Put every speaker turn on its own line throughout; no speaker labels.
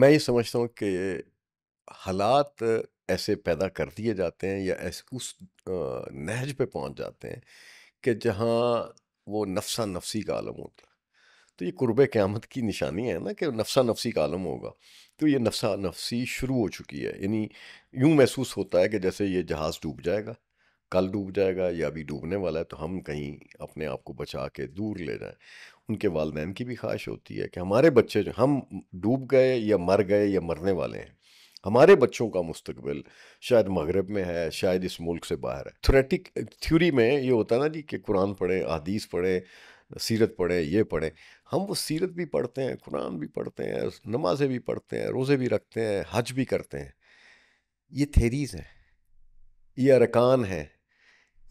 मैं ये समझता हूँ कि हालात ऐसे पैदा कर दिए जाते हैं या ऐसे उस नहज पे पहुँच जाते हैं कि जहाँ वो नफसा नफसी का आलम होता है तो ये कुर्ब क़्यामत की निशानी है ना कि नफसा नफसी का आलम होगा तो ये नफसा नफसी शुरू हो चुकी है यानी यूँ महसूस होता है कि जैसे ये जहाज़ डूब जाएगा कल डूब जाएगा या अभी डूबने वाला है तो हम कहीं अपने आप को बचा के दूर ले जाएं उनके वालदेन की भी ख्वाहिश होती है कि हमारे बच्चे जो हम डूब गए या मर गए या मरने वाले हैं हमारे बच्चों का मुस्तबिल शायद मगरब में है शायद इस मुल्क से बाहर है थोरेटिक थ्योरी में ये होता है ना जी कि कुरान पढ़ें अदीस पढ़ें सीरत पढ़ें ये पढ़ें हम वो सीरत भी पढ़ते हैं कुरान भी पढ़ते हैं नमाजें भी पढ़ते हैं रोज़े भी रखते हैं हज भी करते हैं ये थेरीज हैं ये अरकान हैं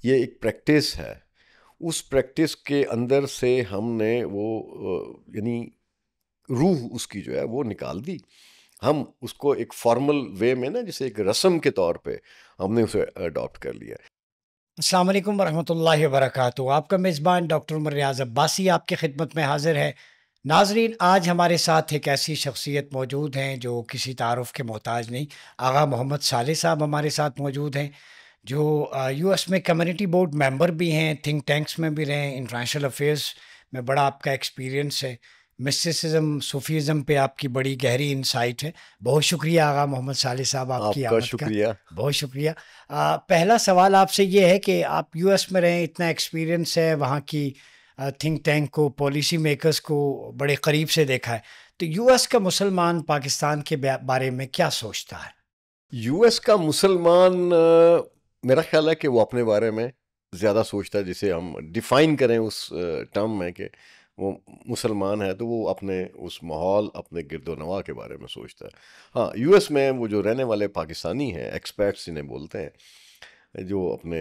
ये एक प्रैक्टिस है उस प्रैक्टिस के अंदर से हमने वो यानी रूह उसकी जो है वो निकाल दी हम उसको एक फॉर्मल वे में ना जैसे एक रस्म के तौर पे हमने उसे अडॉप्ट कर लिया
अस्सलाम वालेकुम वरहमतुल्लाहि आपका मेज़बान डॉक्टर उमर रियाज अब्बासी आपकी खिदमत में हाजिर है नाजरीन आज हमारे साथ एक ऐसी शख्सियत मौजूद हैं जो किसी तारफ़ के मोहताज नहीं आगा मोहम्मद साले साहब हमारे साथ मौजूद हैं जो यूएस में कम्युनिटी बोर्ड मेंबर भी हैं थिंक टैंक्स में भी रहे इंटरनेशनल अफेयर्स में बड़ा आपका एक्सपीरियंस है मिस्टिसिज्म सूफीज़म पे आपकी बड़ी गहरी इंसाइट है बहुत शुक्रिया आगा मोहम्मद साले साहब आपकी आपका शुक्रिया बहुत शुक्रिया आ, पहला सवाल आपसे ये है कि आप यूएस में रहें इतना एक्सपीरियंस है वहाँ की थिंक टैंक को पॉलिसी मेकर्स को बड़े करीब से देखा है तो यूएस का मुसलमान पाकिस्तान के बारे में क्या सोचता है
यूएस का मुसलमान मेरा ख्याल है कि वो अपने बारे में ज़्यादा सोचता है जिसे हम डिफाइन करें उस टर्म में कि वो मुसलमान है तो वो अपने उस माहौल अपने गिरदो नवा के बारे में सोचता है हाँ यूएस में वो जो रहने वाले पाकिस्तानी हैं एक्सपर्ट्स जिन्हें बोलते हैं जो अपने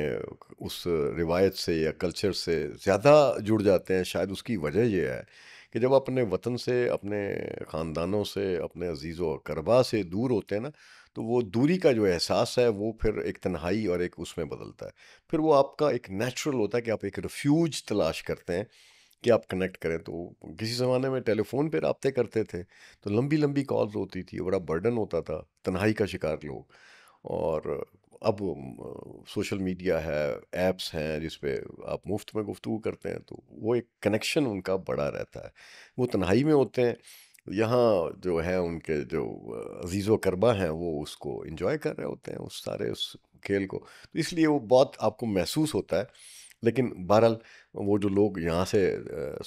उस रिवायत से या कल्चर से ज़्यादा जुड़ जाते हैं शायद उसकी वजह यह है कि जब अपने वतन से अपने ख़ानदानों से अपने अजीज़ व करबा से दूर होते हैं ना तो वो दूरी का जो एहसास है वो फिर एक तन्हाई और एक उसमें बदलता है फिर वो आपका एक नेचुरल होता है कि आप एक रिफ्यूज तलाश करते हैं कि आप कनेक्ट करें तो किसी ज़माने में टेलीफोन पर रबते करते थे तो लंबी लंबी कॉल्स होती थी बड़ा बर्डन होता था तन्हाई का शिकार लोग और अब सोशल मीडिया है ऐप्स हैं जिस पर आप मुफ्त में गुफ्तु करते हैं तो वो एक कनेक्शन उनका बड़ा रहता है वो तन्हाई में होते हैं यहाँ जो है उनके जो अजीज़ करबा हैं वो उसको इन्जॉय कर रहे होते हैं उस सारे उस खेल को तो इसलिए वो बहुत आपको महसूस होता है लेकिन बहरहाल वो जो लोग यहाँ से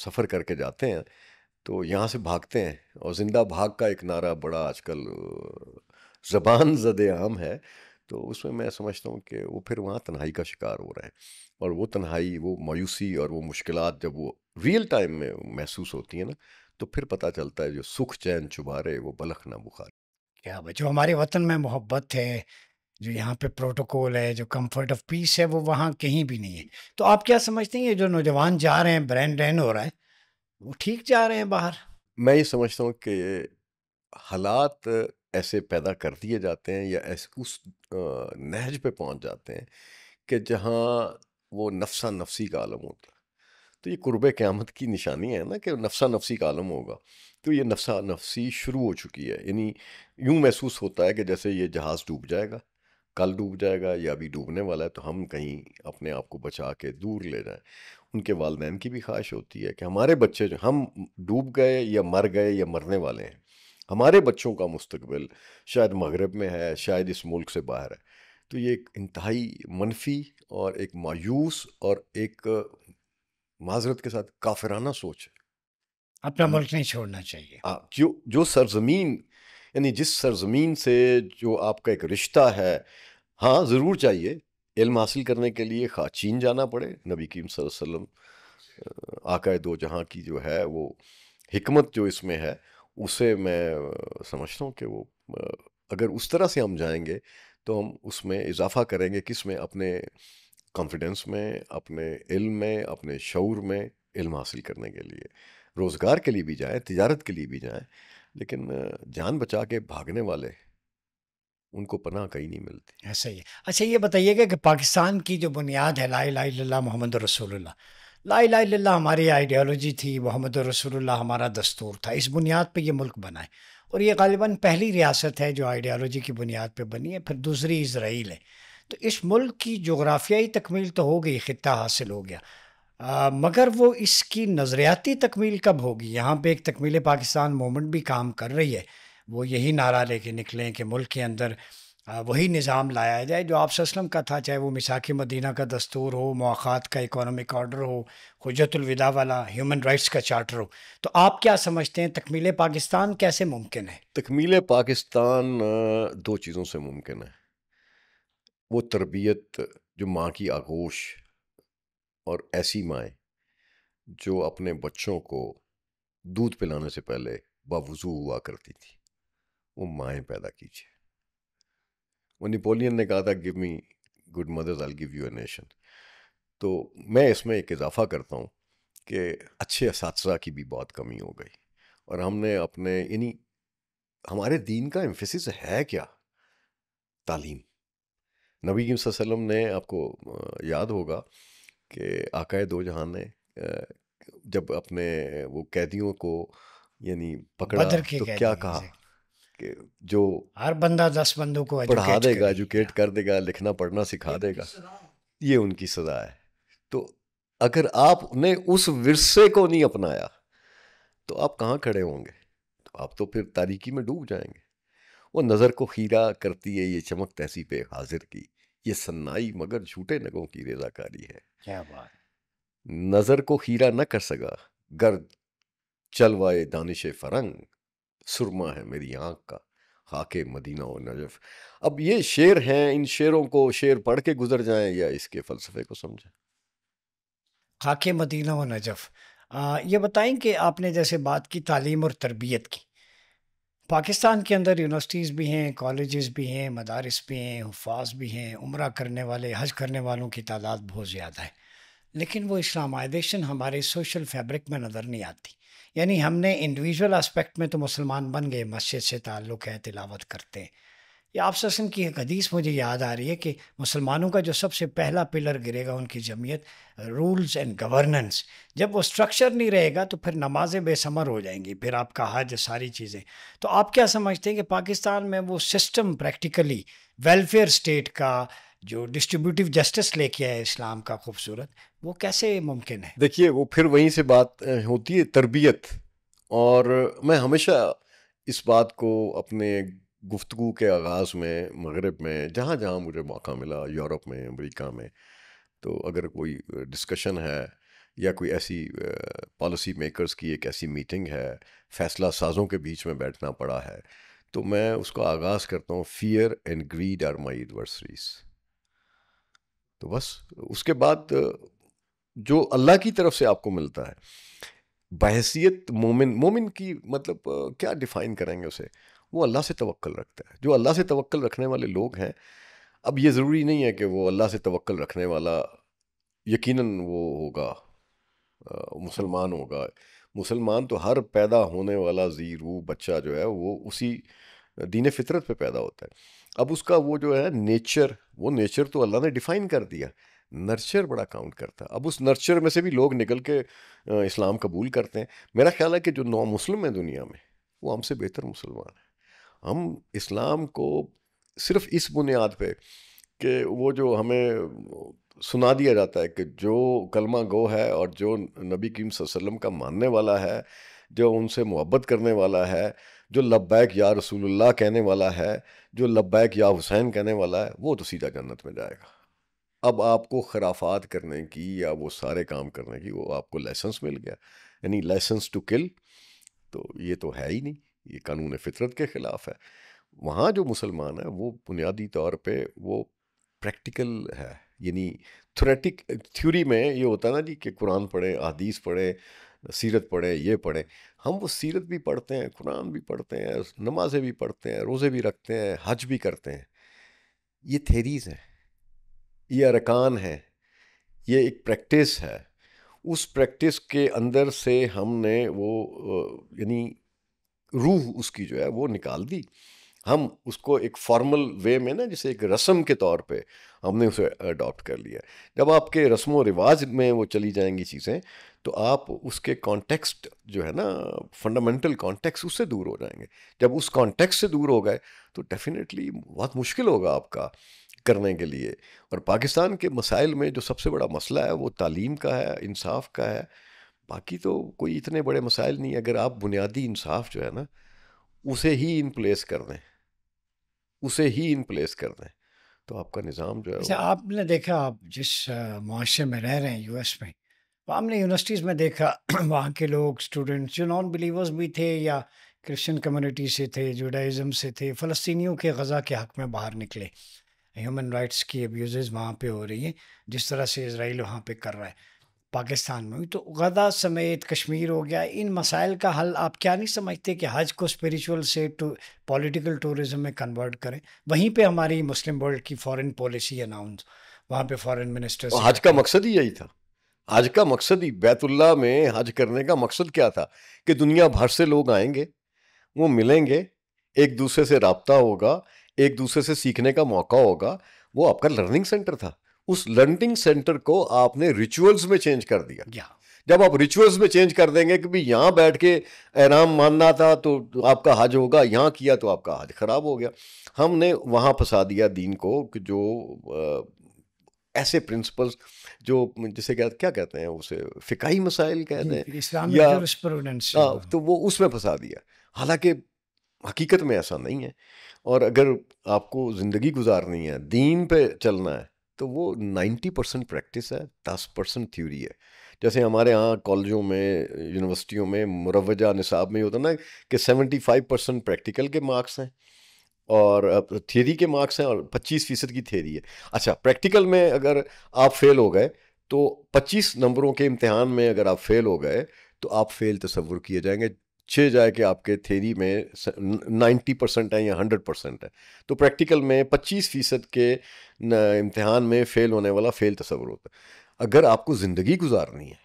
सफ़र करके जाते हैं तो यहाँ से भागते हैं और ज़िंदा भाग का एक नारा बड़ा आजकल ज़बान जद आम है तो उसमें मैं समझता हूँ कि वो फिर वहाँ तन्हाई का शिकार हो रहे हैं और वो तन्हाई वो मायूसी और वो मुश्किल जब वो रियल टाइम में महसूस होती है ना तो फिर पता चलता है जो सुख चैन रहे वो बलख ना बुखार
क्या जो हमारे वतन में मोहब्बत है जो यहाँ पे प्रोटोकॉल है जो कंफर्ट ऑफ पीस है वो वहाँ कहीं भी नहीं है तो आप क्या समझते हैं ये जो नौजवान जा रहे हैं ब्रेन ड्रेन हो
रहा है वो
ठीक जा रहे हैं बाहर
मैं ये समझता हूँ कि हालात ऐसे पैदा कर दिए जाते हैं या ऐसे उस नहज पे पहुँच जाते हैं कि जहाँ वो नफसा नफसी का आलम होता है तो ये कुर्ब क़्यामत की निशानी है ना कि नफसा नफसी का आलम होगा तो ये नफसा नफसी शुरू हो चुकी है यानी यूँ महसूस होता है कि जैसे ये जहाज़ डूब जाएगा कल डूब जाएगा या अभी डूबने वाला है तो हम कहीं अपने आप को बचा के दूर ले जाएं उनके वालदेन की भी ख्वाहिश होती है कि हमारे बच्चे जो हम डूब गए या मर गए या मरने वाले हैं हमारे बच्चों का मुस्तबिल शायद मगरब में है शायद इस मुल्क से बाहर है तो ये एक इंतहाई मनफी और एक मायूस और एक माजरत के साथ काफिराना सोच है
अपना मुल्क नहीं छोड़ना चाहिए
आ, हाँ, जो जो सरजमीन यानी जिस सरजमीन से जो आपका एक रिश्ता है हाँ ज़रूर चाहिए इल्म हासिल करने के लिए खा चीन जाना पड़े नबी की वसल्लम आकाए दो जहाँ की जो है वो हमत जो इसमें है उसे मैं समझता हूँ कि वो अगर उस तरह से हम जाएंगे तो हम उसमें इजाफ़ा करेंगे किस में अपने कॉन्फिडेंस में अपने इल्म में अपने शौर में इल्म हासिल करने के लिए रोज़गार के लिए भी जाएँ तजारत के लिए भी जाएँ लेकिन जान बचा के भागने वाले उनको पनाह कहीं नहीं मिलती
ऐसा ही है अच्छा ये बताइएगा कि पाकिस्तान की जो बुनियाद है ला ला मोहम्मद लाई ला ला हमारी आइडियोलॉजी थी मोहम्मद रसोल्ला हमारा दस्तूर था इस बुनियाद पर यह मुल्क बनाए और ये गालिबा पहली रियासत है जो आइडियालॉजी की बुनियाद पर बनी है फिर दूसरी इसराइल है तो इस मुल्क की जोग्राफियाई तकमील तो हो गई ख़त्ता हासिल हो गया आ, मगर वो इसकी नज़रियाती तकमील कब होगी यहाँ पे एक तकमील पाकिस्तान मोमेंट भी काम कर रही है वो यही नारा लेके निकलें कि मुल्क के अंदर वही निज़ाम लाया जाए जो आप सस्लम का था चाहे वो मिसाक मदीना का दस्तूर हो मौक़ात का इकोनॉमिक ऑर्डर हो हजरतलविदा वाला ह्यूमन राइट्स का चार्टर हो तो आप क्या समझते हैं तकमील पाकिस्तान कैसे मुमकिन है
तकमील पाकिस्तान दो चीज़ों से मुमकिन है वो तरबियत जो माँ की आगोश और ऐसी माएँ जो अपने बच्चों को दूध पिलाने से पहले बावजू हुआ करती थी वो माएँ पैदा कीजिए वो नेपोलियन ने कहा था give me good mothers I give you a nation तो मैं इसमें एक इजाफ़ा करता हूँ कि अच्छे इस की भी बहुत कमी हो गई और हमने अपने इन्हीं हमारे दीन का एम्फेसिस है क्या तालीम नबी वसल्लम ने आपको याद होगा कि आकाए दो जहां ने जब अपने वो कैदियों को यानी पकड़ा तो क्या कहा कि जो
हर बंदा दस बंदों को पढ़ा देगा
एजुकेट कर देगा लिखना पढ़ना सिखा देगा ये उनकी सजा है तो अगर आपने उस विरसे को नहीं अपनाया तो आप कहाँ खड़े होंगे तो आप तो फिर तारीकी में डूब जाएंगे वो नज़र को खीरा करती है ये चमक तहसी पे हाजिर की ये सन्नाई मगर झूठे नगों की रेजाकारी है क्या बात नज़र को खीरा न कर सका गर्द चलवाए दानिश फरंग सुरमा है मेरी आँख का खाके मदीना और नजफ अब ये शेर हैं इन शेरों को शेर पढ़ के गुजर जाएं या इसके फ़लसफ़े को समझें
खाके मदीना और नजफ ये बताएं कि आपने जैसे बात की तालीम और तरबियत की पाकिस्तान के अंदर यूनिवर्सिटीज़ भी हैं कॉलेजेस भी हैं मदारस भी हैं हफाज भी हैं उम्र करने वाले हज करने वालों की तादाद बहुत ज़्यादा है लेकिन वो इस्लामाइजेशन हमारे सोशल फैब्रिक में नज़र नहीं आती यानी हमने इंडिविजुअल एस्पेक्ट में तो मुसलमान बन गए मस्जिद से ताल्लुक़ है तिलावत करते हैं ये आप ससन की एक हदीस मुझे याद आ रही है कि मुसलमानों का जो सबसे पहला पिलर गिरेगा उनकी जमीयत रूल्स एंड गवर्नेंस जब वो स्ट्रक्चर नहीं रहेगा तो फिर नमाजें बेसमर हो जाएंगी फिर आपका हज सारी चीज़ें तो आप क्या समझते हैं कि पाकिस्तान में वो सिस्टम प्रैक्टिकली वेलफेयर स्टेट का जो डिस्ट्रीब्यूटिव जस्टिस लेके आए इस्लाम का खूबसूरत वो कैसे मुमकिन है
देखिए वो फिर वहीं से बात होती है तरबियत और मैं हमेशा इस बात को अपने गुफ्तु के आगाज़ में मगरब में जहाँ जहाँ मुझे मौका मिला यूरोप में अमरीका में तो अगर कोई डिस्कशन है या कोई ऐसी पॉलिसी मेकर्स की एक ऐसी मीटिंग है फैसला साजों के बीच में बैठना पड़ा है तो मैं उसका आगाज़ करता हूँ fear and greed are my adversaries तो बस उसके बाद जो अल्लाह की तरफ से आपको मिलता है बहसीत मोमिन मोमिन की मतलब क्या डिफ़ाइन करेंगे उसे वो अल्लाह से तवक्ल रखता है जो अल्लाह से तवक्ल रखने वाले लोग हैं अब ये ज़रूरी नहीं है कि वो अल्लाह से तवक्ल रखने वाला यकीनन वो होगा मुसलमान होगा मुसलमान तो हर पैदा होने वाला ज़ीरू बच्चा जो है वो उसी दीन फितरत पे पैदा होता है अब उसका वो जो है नेचर वो नेचर तो अल्लाह ने डिफ़ाइन कर दिया नर्चर बड़ा काउंट करता है अब उस नर्चर में से भी लोग निकल के इस्लाम कबूल करते हैं मेरा ख्याल है कि जो नौ मुस्लिम है दुनिया में वो हमसे बेहतर मुसलमान है हम इस्लाम को सिर्फ इस बुनियाद पे कि वो जो हमें सुना दिया जाता है कि जो कलमा गो है और जो नबी करीम वसल्लम का मानने वाला है जो उनसे मुहब्बत करने वाला है जो लब्बैक या रसूलुल्लाह कहने वाला है जो लब्बैक या हुसैन कहने वाला है वो तो सीधा जन्नत में जाएगा अब आपको खराफात करने की या वो सारे काम करने की वो आपको लाइसेंस मिल गया यानी लाइसेंस टू किल तो ये तो है ही नहीं ये कानून फितरत के ख़िलाफ़ है वहाँ जो मुसलमान है वो बुनियादी तौर पे वो प्रैक्टिकल है यानी थोरेटिक थ्योरी में ये होता है ना जी कि कुरान पढ़ें अदीस पढ़ें सीरत पढ़ें ये पढ़ें हम वो सीरत भी पढ़ते हैं कुरान भी पढ़ते हैं नमाज़ें भी पढ़ते हैं रोज़े भी रखते हैं हज भी करते हैं ये थेरीज़ हैं ये अरकान है ये एक प्रैक्टिस है उस प्रैक्टिस के अंदर से हमने वो यानी रूह उसकी जो है वो निकाल दी हम उसको एक फॉर्मल वे में ना जैसे एक रस्म के तौर पे हमने उसे अडॉप्ट कर लिया जब आपके रस्म व रिवाज में वो चली जाएंगी चीज़ें तो आप उसके कॉन्टेक्स्ट जो है ना फंडामेंटल कॉन्टेक्स्ट उससे दूर हो जाएंगे जब उस कॉन्टेक्स्ट से दूर हो गए तो डेफिनेटली बहुत मुश्किल होगा आपका करने के लिए और पाकिस्तान के मसाइल में जो सबसे बड़ा मसला है वो तालीम का है इंसाफ का है बाकी तो कोई इतने बड़े मसाइल नहीं अगर आप बुनियादी इंसाफ जो है ना उसे ही इन प्लेस कर दें उसे ही इन प्लेस कर दें तो आपका निज़ाम जो है अच्छा,
आपने देखा आप जिस मुआरे में रह रहे हैं यूएस में तो आपने यूनिवर्सिटीज़ में देखा वहाँ के लोग स्टूडेंट्स जो नॉन बिलीवर्स भी थे या क्रिश्चियन कम्युनिटी से थे जुडाइज़म से थे फ़लस्तियों के गज़ा के हक़ में बाहर निकले ह्यूमन राइट्स की अब्यूज़ वहाँ पर हो रही है जिस तरह से इसराइल वहाँ पर कर रहा है पाकिस्तान में तो गदा समेत कश्मीर हो गया इन मसाइल का हल आप क्या नहीं समझते कि हज को स्पिरिचुअल से टू पॉलिटिकल टूरिज़म में कन्वर्ट करें वहीं पे हमारी मुस्लिम वर्ल्ड की फॉरेन पॉलिसी अनाउंस वहाँ पे फॉरेन मिनिस्टर हज
का मकसद ही यही था हज का मकसद ही बैतुल्ला में हज करने का मकसद क्या था कि दुनिया भर से लोग आएंगे वो मिलेंगे एक दूसरे से रबता होगा एक दूसरे से सीखने का मौका होगा वो आपका लर्निंग सेंटर था उस लर्निंग सेंटर को आपने रिचुअल्स में चेंज कर दिया yeah. जब आप रिचुअल्स में चेंज कर देंगे कि भाई यहाँ बैठ के आराम मानना था तो आपका हज होगा यहाँ किया तो आपका हज ख़राब हो गया हमने वहाँ फंसा दिया दीन को कि जो आ, ऐसे प्रिंसिपल्स जो जिसे क्या क्या कहते हैं उसे फ़िकाई मसाइल कहते हैं या आ, हाँ, तो वो उसमें फंसा दिया हालांकि हकीकत में ऐसा नहीं है और अगर आपको ज़िंदगी गुजारनी है दीन पे चलना है तो वो नाइन्टी परसेंट प्रैक्टिस है दस परसेंट थ्योरी है जैसे हमारे यहाँ कॉलेजों में यूनिवर्सिटियों में मुरवजा निसाब में होता ना कि सेवेंटी फाइव परसेंट प्रैक्टिकल के मार्क्स हैं और थ्योरी के मार्क्स हैं और पच्चीस फीसद की थ्योरी है अच्छा प्रैक्टिकल में अगर आप फेल हो गए तो पच्चीस नंबरों के इम्तहान में अगर आप फेल हो गए तो आप फेल तस्वुर किए जाएंगे छः कि आपके थेरी में नाइन्टी परसेंट है या हंड्रेड परसेंट है तो प्रैक्टिकल में पच्चीस फ़ीसद के इम्तहान में फ़ेल होने वाला फ़ेल तस्वर होता है अगर आपको ज़िंदगी गुजारनी है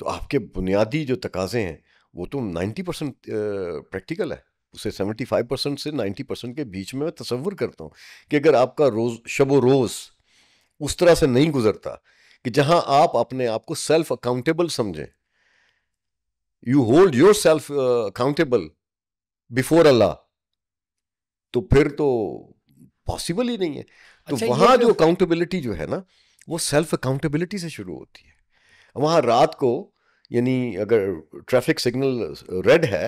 तो आपके बुनियादी जो तकाजे हैं वो तो नाइन्टी परसेंट प्रैक्टिकल है उसे सेवेंटी फाइव परसेंट से नाइन्टी परसेंट के बीच में मैं तस्वर करता हूँ कि अगर आपका रोज़ शब रोज़ उस तरह से नहीं गुजरता कि जहाँ आप अपने आप को सेल्फ अकाउंटेबल समझें you hold yourself accountable before Allah तो फिर तो पॉसिबल ही नहीं है तो अच्छा, वहां जो अकाउंटेबिलिटी जो है ना वो सेल्फ अकाउंटेबिलिटी से शुरू होती है वहां रात को यानी अगर ट्रैफिक सिग्नल रेड है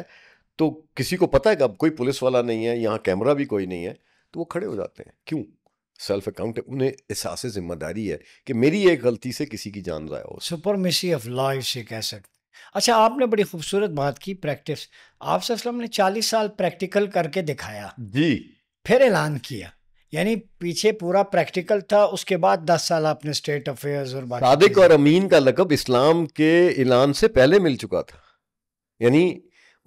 तो किसी को पता है कि अब कोई पुलिस वाला नहीं है यहाँ कैमरा भी कोई नहीं है तो वो खड़े हो जाते हैं क्यों सेल्फ अकाउंट उन्हें एहसास ज़िम्मेदारी है कि मेरी एक गलती से किसी की जान जाए हो
सुपरमेसी ऑफ लाइफ से कह सकते अच्छा आपने बड़ी खूबसूरत बात की प्रैक्टिस आप ने चालीस साल प्रैक्टिकल करके दिखाया जी फिर ऐलान किया यानी पीछे पूरा प्रैक्टिकल था उसके बाद दस साल आपने स्टेट अफेयर्स और सादिक और
अमीन का लकब इस्लाम के ऐलान से पहले मिल चुका था यानी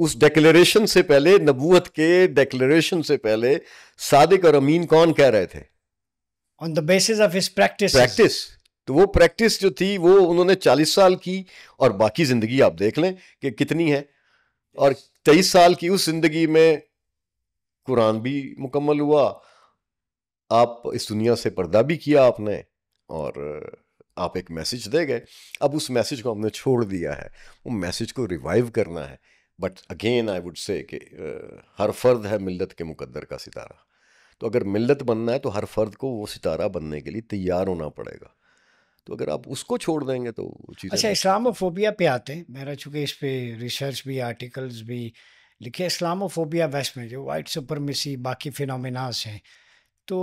उस डेक्लेरेशन से पहले नबूत के डेक्लेरेशन से पहले सादिक और अमीन कौन कह रहे थे ऑन द बेसिस ऑफ इस प्रैक्टिस प्रैक्टिस तो वो प्रैक्टिस जो थी वो उन्होंने चालीस साल की और बाकी ज़िंदगी आप देख लें कि कितनी है और तेईस साल की उस ज़िंदगी में कुरान भी मुकम्मल हुआ आप इस दुनिया से पर्दा भी किया आपने और आप एक मैसेज दे गए अब उस मैसेज को हमने छोड़ दिया है वो मैसेज को रिवाइव करना है but again I would say कि हर फर्द है मिल्लत के मुकद्दर का सितारा तो अगर मिल्लत बनना है तो हर फर्द को वो सितारा बनने के लिए तैयार होना पड़ेगा तो अगर आप उसको छोड़ देंगे तो चीज़ अच्छा
इस्लामोफोबिया पे आते हैं मेरा चूंकि इस पर रिसर्च भी आर्टिकल्स भी लिखे इस्लामोफोबिया वेस्ट में जो वाइट सुपरमेसी बाकी फिनोमिनास हैं तो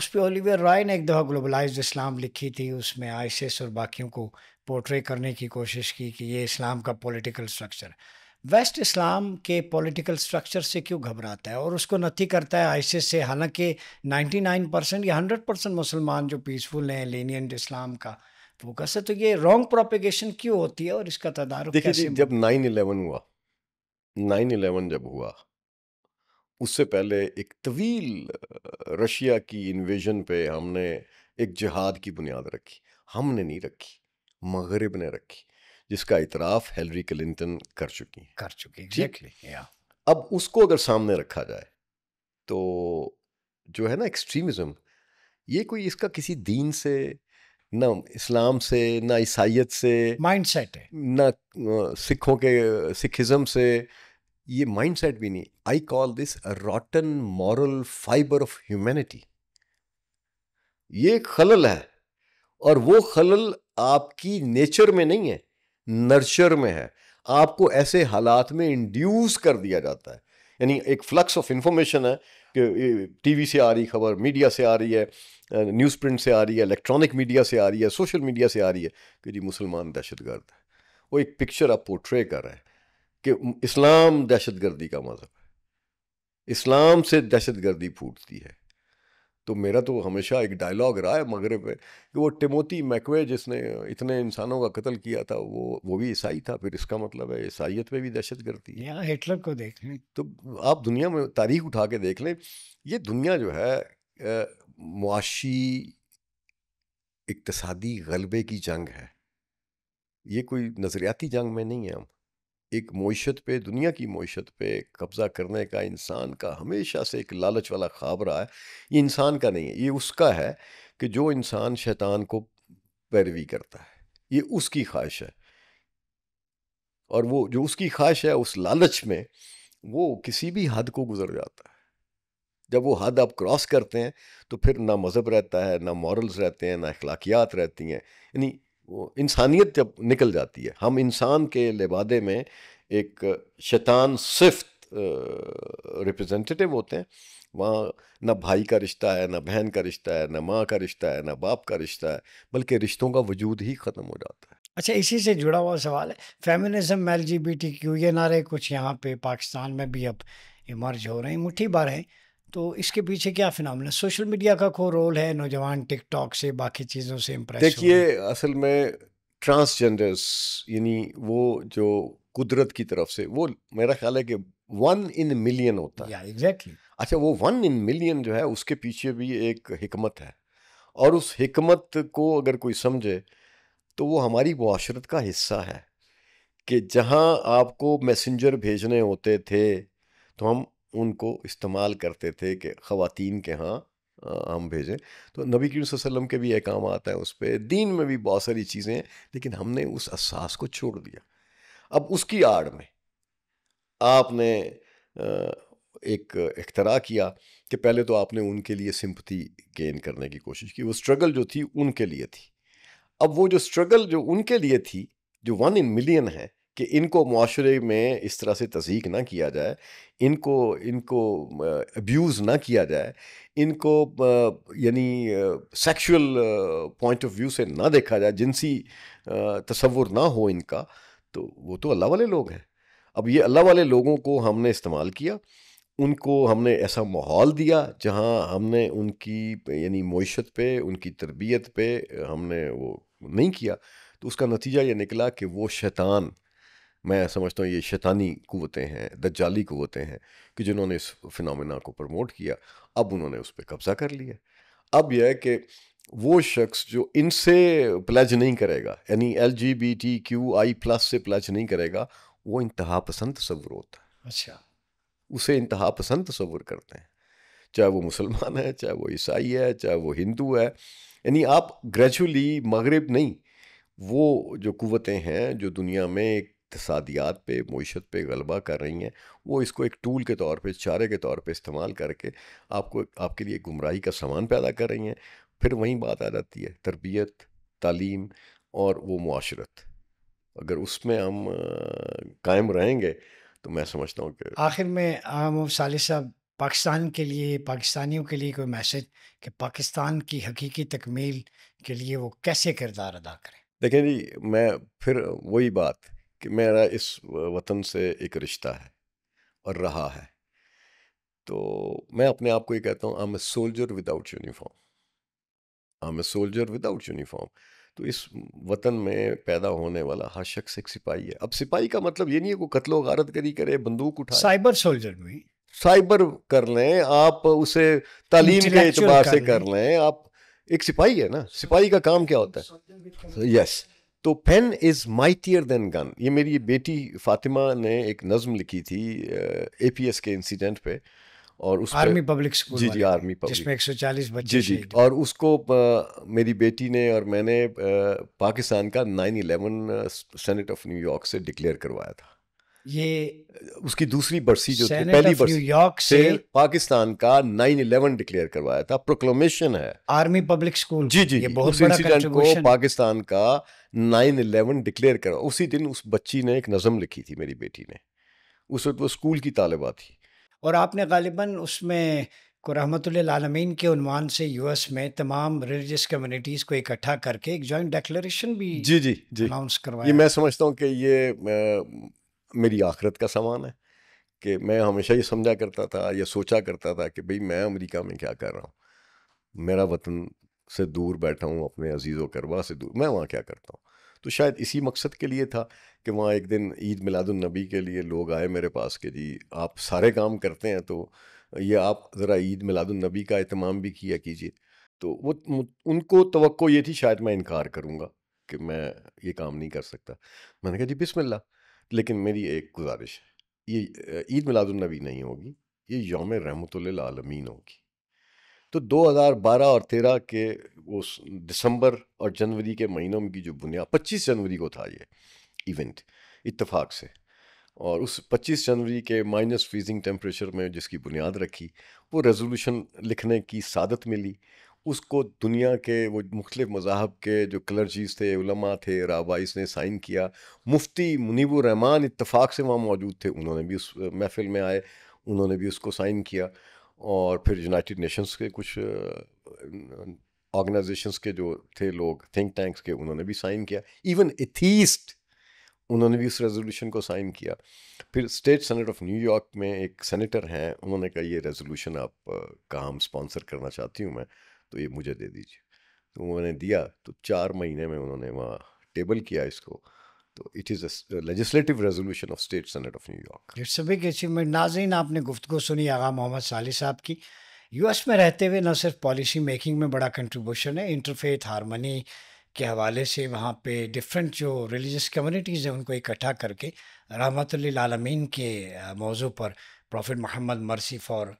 उस पर ओलिवियर रॉय ने एक दफ़ा ग्लोबलाइज इस्लाम लिखी थी उसमें आइसिस और बाकियों को पोर्ट्रे करने की कोशिश की कि ये इस्लाम का पॉलिटिकल स्ट्रक्चर है वेस्ट इस्लाम के पॉलिटिकल स्ट्रक्चर से क्यों घबराता है और उसको नथी करता है आइसिस से हालांकि 99 परसेंट या 100 परसेंट मुसलमान जो पीसफुल हैं लेनियंट इस्लाम का फोकस है तो ये रॉन्ग प्रोपेगेशन क्यों होती है और इसका तदार देखिए जब
नाइन इलेवन हुआ नाइन इलेवन जब हुआ उससे पहले एक तवील रशिया की इन्वेजन पे हमने एक जहाद की बुनियाद रखी हमने नहीं रखी मगरब ने रखी जिसका इतराफ हेलरी क्लिंटन कर चुकी हैं कर चुकी है ठीक अब उसको अगर सामने रखा जाए तो जो है ना एक्सट्रीमिज्म ये कोई इसका किसी दीन से ना इस्लाम से ना ईसाइत से माइंडसेट है ना सिखों के सिखिज़म से ये माइंडसेट भी नहीं I call this rotten moral fibre of humanity ये खलल है और वो खलल आपकी नेचर में नहीं है नर्चर में है आपको ऐसे हालात में इंड्यूस कर दिया जाता है यानी एक फ्लक्स ऑफ इंफॉर्मेशन है कि टीवी से आ रही खबर मीडिया से आ रही है न्यूज़ प्रिंट से आ रही है इलेक्ट्रॉनिक मीडिया से आ रही है सोशल मीडिया से आ रही है कि जी मुसलमान दहशत है वो एक पिक्चर आप पोर्ट्रे कर रहे हैं कि इस्लाम दहशत का मज़हब है इस्लाम से दहशत फूटती है तो मेरा तो हमेशा एक डायलॉग रहा है मगरब में कि वो टिमोती मैकवे जिसने इतने इंसानों का कत्ल किया था वो वो भी ईसाई था फिर इसका मतलब है ईसाइत पे भी दहशत गर्दी है यहाँ
हिटलर को देख लें
तो आप दुनिया में तारीख उठा के देख लें ये दुनिया जो है मुआशी इकतसादी गलबे की जंग है ये कोई नज़रियाती जंग में नहीं है हम एक मीशत पे दुनिया की मीशत पे कब्ज़ा करने का इंसान का हमेशा से एक लालच वाला ख्वाब रहा है ये इंसान का नहीं है ये उसका है कि जो इंसान शैतान को पैरवी करता है ये उसकी ख्वाहिश है और वो जो उसकी ख्वाहिश है उस लालच में वो किसी भी हद को गुजर जाता है जब वो हद आप क्रॉस करते हैं तो फिर ना मज़हब रहता है ना मॉरल्स रहते हैं ना अखलाकियात रहती हैं यानी वो इंसानियत जब निकल जाती है हम इंसान के लिबादे में एक शैतान सिफ्त रिप्रेजेंटेटिव होते हैं वहाँ ना भाई का रिश्ता है ना बहन का रिश्ता है ना माँ का रिश्ता है ना बाप का रिश्ता है बल्कि रिश्तों का वजूद ही ख़त्म हो जाता
है अच्छा इसी से जुड़ा हुआ सवाल है feminism L G B T Q ये नारे कुछ यहाँ पे पाकिस्तान में भी अब इमर्ज हो रहे हैं मुठ्ठी भर हैं तो इसके पीछे क्या फिनल सोशल मीडिया का को रोल है नौजवान टिकटॉक से बाकी चीज़ों से इम्प्रेस देखिए
असल में ट्रांसजेंडर्स यानी वो जो कुदरत की तरफ से वो मेरा ख्याल है कि वन इन मिलियन होता है या एग्जैक्टली exactly. अच्छा वो वन इन मिलियन जो है उसके पीछे भी एक हमत है और उस हमत को अगर कोई समझे तो वो हमारी माशरत का हिस्सा है कि जहाँ आपको मैसेंजर भेजने होते थे तो हम उनको इस्तेमाल करते थे कि ख़वान के यहाँ हम भेजें तो नबी की वसल्लम के भी एक काम आता है उस पर दीन में भी बहुत सारी चीज़ें हैं लेकिन हमने उस असास को छोड़ दिया अब उसकी आड़ में आपने एक इख्तरा किया कि पहले तो आपने उनके लिए सिंपथी गेन करने की कोशिश की वो स्ट्रगल जो थी उनके लिए थी अब वो जो स्ट्रगल जो उनके लिए थी जो वन इन मिलियन है कि इनको माशरे में इस तरह से तजीक ना किया जाए इनको इनको अब्यूज़ ना किया जाए इनको यानी सेक्सुअल पॉइंट ऑफ व्यू से ना देखा जाए जिनसी तस्वुर ना हो इनका तो वो तो अल्लाह वाले लोग हैं अब ये अल्लाह वाले लोगों को हमने इस्तेमाल किया उनको हमने ऐसा माहौल दिया जहाँ हमने उनकी यानी मीशत पे उनकी तरबियत पे हमने वो नहीं किया तो उसका नतीजा ये निकला कि वो शैतान मैं समझता हूँ ये शैतानी कुतें हैं दज्जाली कुतें हैं कि जिन्होंने इस फिनमिना को प्रमोट किया अब उन्होंने उस पर कब्ज़ा कर लिया अब यह है कि वो शख्स जो इनसे प्लेज नहीं करेगा यानी L G B T Q I plus से प्लेज नहीं करेगा वो इंतहा पसंद तस्वर होता है अच्छा उसे इंतहा पसंद तस्वर करते हैं चाहे वो मुसलमान है चाहे वो ईसाई है चाहे वो हिंदू है यानी आप ग्रेजुअली मगरब नहीं वो जो कुतें हैं जो दुनिया में एक इकतसादियात पे मीशत पे गलबा कर रही हैं वो इसको एक टूल के तौर पे चारे के तौर पे इस्तेमाल करके आपको आपके लिए गुमराही का सामान पैदा कर रही हैं फिर वहीं बात आ जाती है तरबियत तालीम और वो माशरत अगर उसमें हम कायम रहेंगे तो मैं समझता हूँ कि
आखिर में आम साहब पाकिस्तान के लिए पाकिस्तानियों के लिए कोई मैसेज कि पाकिस्तान की हकीकी तकमील के लिए वो कैसे किरदार अदा करें
देखें जी मैं फिर वही बात कि मेरा इस वतन से एक रिश्ता है और रहा है तो मैं अपने आप को ये कहता हूँ I am a soldier without uniform I am a soldier without uniform तो इस वतन में पैदा होने वाला हर शख्स एक सिपाही है अब सिपाही का मतलब ये नहीं है कोई कतलो गारत करी करे बंदूक उठाए साइबर सोल्जर भी साइबर कर लें आप उसे तालीम के अतबार से कर लें आप एक सिपाही है ना सिपाही का काम क्या होता है यस yes. तो pen is mightier than gun ये मेरी बेटी फातिमा ने एक नज़म लिखी थी ए पी एस के इंसिडेंट पे और उस आर्मी पब्लिक स्कूल जी जी आर्मी पब्लिक जिसमें 140 बच्चे जी जी और उसको आ, मेरी बेटी ने और मैंने आ, पाकिस्तान का 9/11 सेनेट ऑफ न्यूयॉर्क से डिक्लेयर करवाया था ये उसकी दूसरी बरसी जो थी पहली बरसी न्यूयॉर्क से पाकिस्तान का नाइन इलेवन डिक्लेयर करवाया था प्रोक्लोमेशन है आर्मी पब्लिक स्कूल जी जी ये बहुत उस इंसिडेंट को पाकिस्तान का नाइन इलेवन डिक्लेयर करवा उसी दिन उस बच्ची ने एक नज़म लिखी थी मेरी बेटी ने उस वक्त वो स्कूल की तालिबा थी
और आपने गालिबा उसमें को रहमतमीन के उनवान से यूएस में तमाम रिलीजियस कम्युनिटीज़ को इकट्ठा करके एक जॉइंट डेक्लेशन भी जी जी जी अनाउंस करवाया ये मैं
समझता हूँ कि ये मेरी आखिरत का सामान है कि मैं हमेशा ये समझा करता था या सोचा करता था कि भाई मैं अमेरिका में क्या कर रहा हूँ मेरा वतन से दूर बैठा हूँ अपने अजीज़ व करबा से दूर मैं वहाँ क्या करता हूँ तो शायद इसी मकसद के लिए था कि वहाँ एक दिन ईद मिलादुलनबी के लिए लोग आए मेरे पास के जी आप सारे काम करते हैं तो ये आप ज़रा ईद मिलादुलनबी का अहतमाम भी किया कीजिए तो वो उनको तो ये थी शायद मैं इनकार करूँगा कि मैं ये काम नहीं कर सकता मैंने कहा जी बिसमिल्ला लेकिन मेरी एक गुजारिश है ये ईद मिलादुलनबी नहीं होगी ये योम रहमतमीन होगी तो 2012 और 13 के उस दिसंबर और जनवरी के महीनों में की जो बुनियाद 25 जनवरी को था ये इवेंट इत्तफाक से और उस 25 जनवरी के माइनस फ्रीजिंग टेम्परेचर में जिसकी बुनियाद रखी वो रेजोल्यूशन लिखने की सादत मिली उसको दुनिया के वो मुख्तलिफ मजाहब के जो क्लर्जीज थे उलमा थे राबाइस ने साइन किया मुफ्ती रहमान इतफ़ाक़ से वहाँ मौजूद थे उन्होंने भी उस महफिल में आए उन्होंने भी उसको साइन किया और फिर यूनाइटेड नेशंस के कुछ ऑर्गेनाइजेशंस के जो थे लोग थिंक टैंक्स के उन्होंने भी साइन किया इवन एथीस्ट उन्होंने भी उस रेजोल्यूशन को साइन किया फिर स्टेट सेनेट ऑफ न्यूयॉर्क में एक सेनेटर हैं उन्होंने कहा ये रेजोल्यूशन आप का हम स्पॉन्सर करना चाहती हूँ मैं तो ये मुझे दे दीजिए तो उन्होंने दिया तो चार महीने में उन्होंने वहाँ टेबल किया इसको तो it is legislative resolution of state senate of New York
it's big achievement नाजीन आपने गुफ्तु सुनी आगा मोहम्मद साली साहब की यूएस में रहते हुए न सिर्फ पॉलिसी मेकिंग में बड़ा कंट्रीब्यूशन है इंटरफेथ हारमनी के हवाले से वहाँ पे डिफरेंट जो रिलीजियस कम्युनिटीज़ हैं उनको इकट्ठा करके रहमत आलमीन के मौजू पर prophet Muhammad mercy for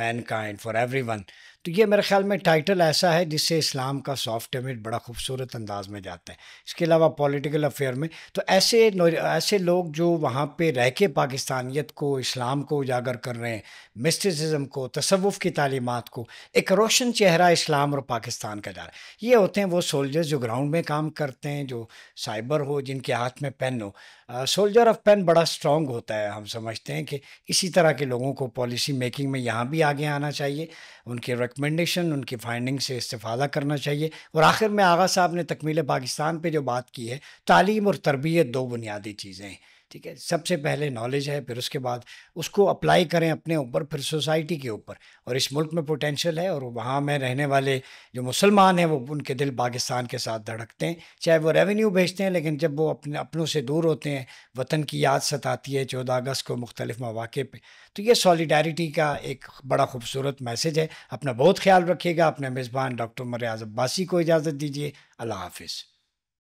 mankind for every one तो ये मेरे ख्याल में टाइटल ऐसा है जिससे इस्लाम का सॉफ्ट इमेज बड़ा खूबसूरत अंदाज में जाता है इसके अलावा पॉलिटिकल अफेयर में तो ऐसे ऐसे लोग जो वहाँ पे रह के पाकिस्तानियत को इस्लाम को उजागर कर रहे हैं मिस्टिसिज्म को तसवुफ़ की तालीमत को एक रोशन चेहरा इस्लाम और पाकिस्तान का जा रहा है ये होते हैं वो सोल्जर्स जो ग्राउंड में काम करते हैं जो साइबर हो जिनके हाथ में पेन हो सोल्जर ऑफ पेन बड़ा स्ट्रॉन्ग होता है हम समझते हैं कि इसी तरह के लोगों को पॉलिसी मेकिंग में यहाँ भी आगे आना चाहिए उनके रिकमेंडेशन उनकी फाइंडिंग से इस्तेफादा करना चाहिए और आखिर में आगा साहब ने तकमील पाकिस्तान पर जो बात की है तालीम और तरबियत दो बुनियादी चीज़ें हैं ठीक है सबसे पहले नॉलेज है फिर उसके बाद उसको अप्लाई करें अपने ऊपर फिर सोसाइटी के ऊपर और इस मुल्क में पोटेंशियल है और वहाँ में रहने वाले जो मुसलमान हैं वो उनके दिल पाकिस्तान के साथ धड़कते हैं चाहे वो रेवेन्यू भेजते हैं लेकिन जब वो अपने अपनों से दूर होते हैं वतन की याद सताती है चौदह अगस्त को मुख्तलिफ मौाक़े पर तो ये सॉलीडारिटी का एक बड़ा खूबसूरत मैसेज है अपना बहुत ख्याल रखिएगा अपने मेज़बान डॉक्टर मरियाज अब्बासी को इजाज़त दीजिए अल्लाह हाफिज़